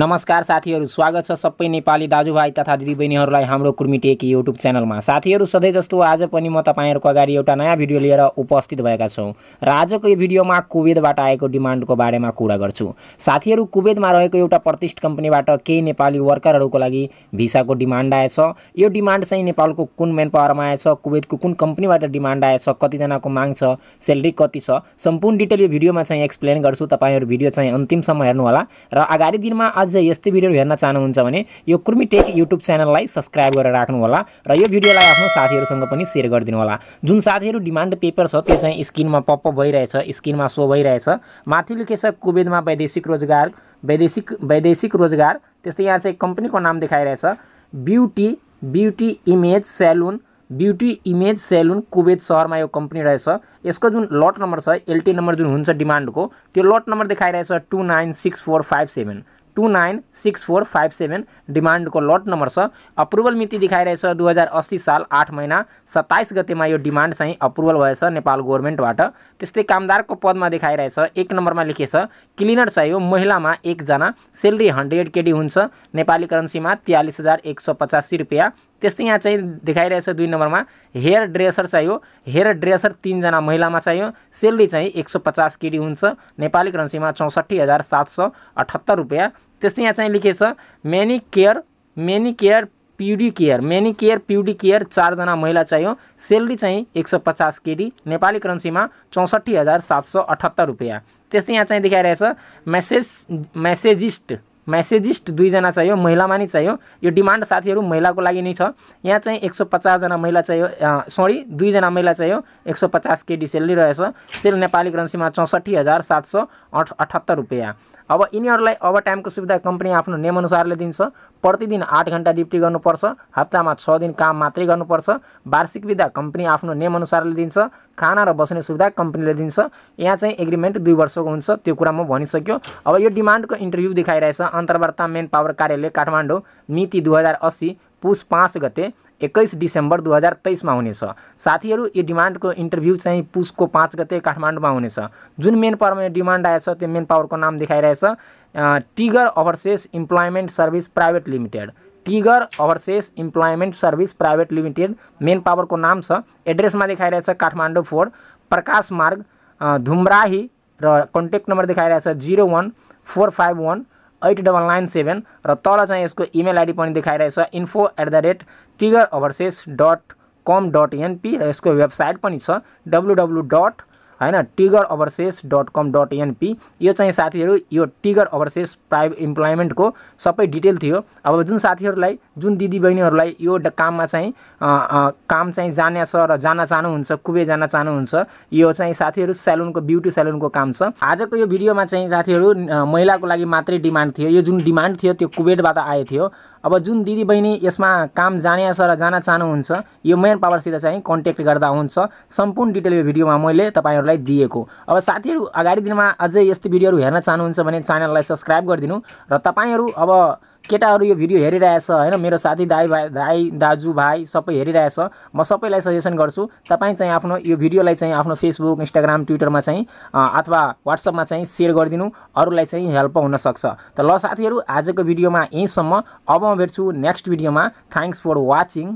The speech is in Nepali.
नमस्कार साथीहरू स्वागत छ सबै नेपाली दाजुभाइ तथा दिदीबहिनीहरूलाई हाम्रो कुर्मिटेक युट्युब च्यानलमा साथीहरू सधैँ जस्तो आज पनि म तपाईँहरूको अगाडि एउटा नयाँ भिडियो लिएर उपस्थित भएका छौँ र आजको यो भिडियोमा कुवेतबाट आएको डिमान्डको बारेमा कुरा गर्छु साथीहरू कुवेतमा रहेको एउटा प्रतिष्ठ कम्पनीबाट केही नेपाली वर्करहरूको लागि भिसाको डिमान्ड आएछ यो डिमान्ड चाहिँ नेपालको कुन मेन पावरमा आएछ कुवेतको कुन कम्पनीबाट डिमान्ड आएछ कतिजनाको माग छ सेलेरी कति छ सम्पूर्ण डिटेल यो भिडियोमा चाहिँ एक्सप्लेन गर्छु तपाईँहरू भिडियो चाहिँ अन्तिमसम्म हेर्नुहोला र आगामी दिनमा आज यस्तै भिडियोहरू हेर्न चाहनुहुन्छ भने यो कुर्मी टेक युट्युब च्यानललाई सब्सक्राइब गरेर राख्नु होला र यो भिडियोलाई आफ्नो साथीहरूसँग पनि सेयर होला जुन साथीहरू डिमान्ड पेपर छ त्यो चाहिँ स्क्रिनमा पप भइरहेछ स्क्रिनमा सो भइरहेछ माथि लेखेछ कुवेदमा वैदेशिक रोजगार वैदेशिक वैदेशिक रोजगार त्यस्तै यहाँ चाहिँ कम्पनीको नाम देखाइरहेछ beauty beauty image salon beauty image salon Kuwait सहरमा यो कम्पनी रहेछ यसको जुन लट नम्बर छ एलटी नम्बर जुन हुन्छ डिमान्डको त्यो लट नम्बर देखाइरहेछ two nine six four five seven two nine six four five seven डिमान्डको लट नम्बर छ अप्रुभल मिति देखाइरहेछ दुई हजार अस्सी साल आठ महिना सत्ताइस गतेमा यो डिमान्ड चाहिँ अप्रुभल भएछ नेपाल गभर्मेन्टबाट त्यस्तै कामदारको पदमा देखाइरहेछ एक नम्बरमा लेखेछ क्लिनर चाहियो महिलामा एकजना सेलेरी हन्ड्रेड केडी हुन्छ नेपाली करेन्सीमा तियालिस हजार एक सौ पचासी रुपियाँ त्यस्तै यहाँ चाहिँ देखाइरहेछ दुई नम्बरमा हेयर ड्रेसर चाहियो हेयर ड्रेसर तिनजना महिलामा चाहियो सेलरी चाहिँ एक सौ पचास केडी हुन्छ नेपाली करेन्सीमा चौसठी हजार सात सौ अठहत्तर रुपियाँ त्यस्तै यहाँ चाहिँ लेखेछ manicure manicure pedicure manicure pedicure चारजना महिला चाहियो सेलरी चाहिँ एक सौ पचास केडी नेपाली करेन्सीमा चौसठी हजार सात सौ अठहत्तर रुपियाँ त्यस्तै यहाँ चाहिँ देखाइरहेछ मेसेज मेसेजिस्ट म्यासेजिस्ट दुईजना चाहियो महिलामा नै चाहियो यो डिमान्ड साथीहरू महिलाको लागि नै छ यहाँ चाहिँ एक सौ पचासजना महिला चाहियो सरी दुईजना महिला चाहियो एक सौ पचास केडी सेलरी रहेछ सेल नेपाली करेन्सीमा चौसठी हजार सात सौ अठ अठहत्तर रुपियाँ अब यिनीहरूलाई अब टाइमको सुविधा कम्पनी आफ्नो नियमअनुसारले दिन्छ प्रतिदिन आठ घन्टा ड्युटी गर्नुपर्छ हप्तामा छ दिन काम मात्रै गर्नुपर्छ वार्षिक विधा कम्पनी आफ्नो नियमअनुसारले दिन्छ खाना र बस्ने सुविधा कम्पनीले दिन्छ यहाँ चाहिँ एग्रिमेन्ट दुई वर्षको हुन्छ त्यो कुरा म भनिसक्यो अब यो डिमान्डको इन्टरभ्यू देखाइरहेछ अन्तर्वार्ता मेन पावर कार्यालय काठमाडौँ मिति दुई हजार अस्सी पुस पाँच गते एक्काइस डिसेम्बर दुई हजार तेइसमा हुनेछ साथीहरू यो डिमान्डको इन्टरभ्यू चाहिँ पुसको पाँच गते काठमाडौँमा हुनेछ जुन मेन पावरमा यो डिमान्ड आएछ त्यो मेन पावरको नाम देखाइरहेछ Tiger overseas employment service private limited Tiger overseas employment service private limited मेन पावरको नाम छ एड्रेसमा देखाइरहेछ काठमाडौँ फोर प्रकाश मार्ग धुम्राही र कन्ट्याक्ट नम्बर देखाइरहेछ zero one four five one eight double nine seven रल चाहे इसको ईमेल इमेल आइडी पनि देखाइरहेछ info at the rate Tiger overseas dot com dot NP website यसको वेबसाइट पनि डट होइन Tiger overseas dot com dot NP यो चाहिँ साथीहरू यो टिगर ओभरसेस प्राइभेट इम्प्लोइमेन्टको सबै डिटेल थियो अब जुन साथीहरूलाई जुन दिदीबहिनीहरूलाई यो काममा चाहिँ काम चाहिँ जाने छ र जान चाहनुहुन्छ कुबे जान चाहनुहुन्छ यो चाहिँ साथीहरू सेलुनको ब्युटी सेलुनको काम छ आजको यो भिडियोमा चाहिँ साथीहरू महिलाको लागि मात्रै डिमान्ड थियो यो जुन डिमान्ड थियो त्यो कुबेटबाट आएको थियो अब जुन दिदीबहिनी यसमा काम जाने छ र जान चाहनुहुन्छ यो मेन पावरसित चाहिँ कन्ट्याक्ट गर्दा हुन्छ सम्पूर्ण डिटेल यो भिडियोमा मैले तपाईँहरूलाई दिएको अब साथीहरू अगाडि दिनमा अझै यस्तै भिडियोहरू हेर्न चाहनुहुन्छ भने च्यानललाई सब्सक्राइब गरिदिनु र तपाईँहरू अब केटाहरू यो भिडियो हेरिरहेछ होइन मेरो साथी दाई भाइ दाई दाजु भाइ सबै हेरिरहेछ म सबैलाई सजेसन गर्छु तपाईँ चाहिँ आफ्नो यो भिडियोलाई चाहिँ आफ्नो फेसबुक इन्स्टाग्राम ट्विटरमा चाहिँ अथवा वाट्सएपमा चाहिँ सेयर गरिदिनु अरूलाई चाहिँ हेल्प हुनसक्छ त ल साथीहरू आजको भिडियोमा यहीँसम्म अब म भेट्छु नेक्स्ट भिडियोमा थ्याङ्क्स फर वाचिङ